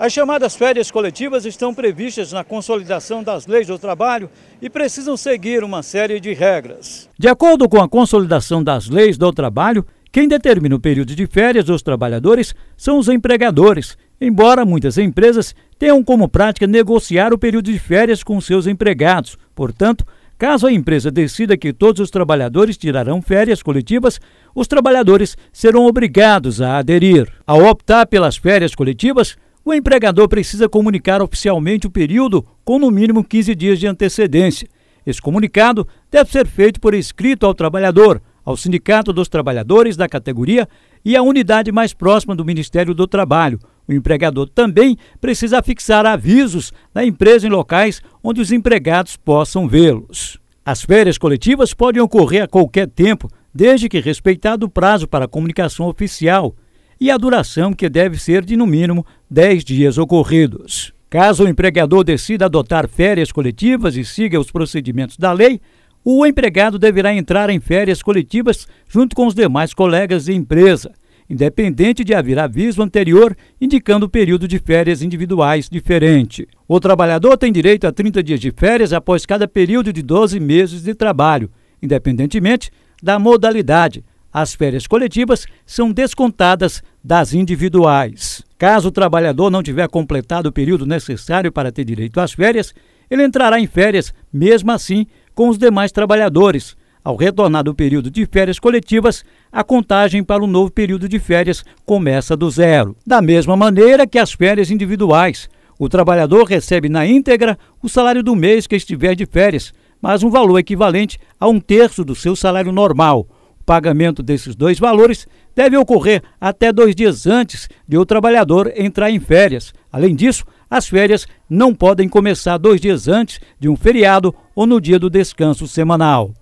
As chamadas férias coletivas estão previstas na consolidação das leis do trabalho e precisam seguir uma série de regras. De acordo com a consolidação das leis do trabalho, quem determina o período de férias dos trabalhadores são os empregadores, embora muitas empresas tenham como prática negociar o período de férias com seus empregados. Portanto, Caso a empresa decida que todos os trabalhadores tirarão férias coletivas, os trabalhadores serão obrigados a aderir. Ao optar pelas férias coletivas, o empregador precisa comunicar oficialmente o período com no mínimo 15 dias de antecedência. Esse comunicado deve ser feito por escrito ao trabalhador, ao Sindicato dos Trabalhadores da categoria e à unidade mais próxima do Ministério do Trabalho. O empregador também precisa fixar avisos na empresa em locais onde os empregados possam vê-los. As férias coletivas podem ocorrer a qualquer tempo, desde que respeitado o prazo para comunicação oficial e a duração que deve ser de, no mínimo, 10 dias ocorridos. Caso o empregador decida adotar férias coletivas e siga os procedimentos da lei, o empregado deverá entrar em férias coletivas junto com os demais colegas de empresa, independente de haver aviso anterior indicando o período de férias individuais diferente. O trabalhador tem direito a 30 dias de férias após cada período de 12 meses de trabalho, independentemente da modalidade, as férias coletivas são descontadas das individuais. Caso o trabalhador não tiver completado o período necessário para ter direito às férias, ele entrará em férias, mesmo assim, com os demais trabalhadores. Ao retornar do período de férias coletivas, a contagem para o novo período de férias começa do zero. Da mesma maneira que as férias individuais, o trabalhador recebe na íntegra o salário do mês que estiver de férias, mas um valor equivalente a um terço do seu salário normal pagamento desses dois valores deve ocorrer até dois dias antes de o trabalhador entrar em férias. Além disso, as férias não podem começar dois dias antes de um feriado ou no dia do descanso semanal.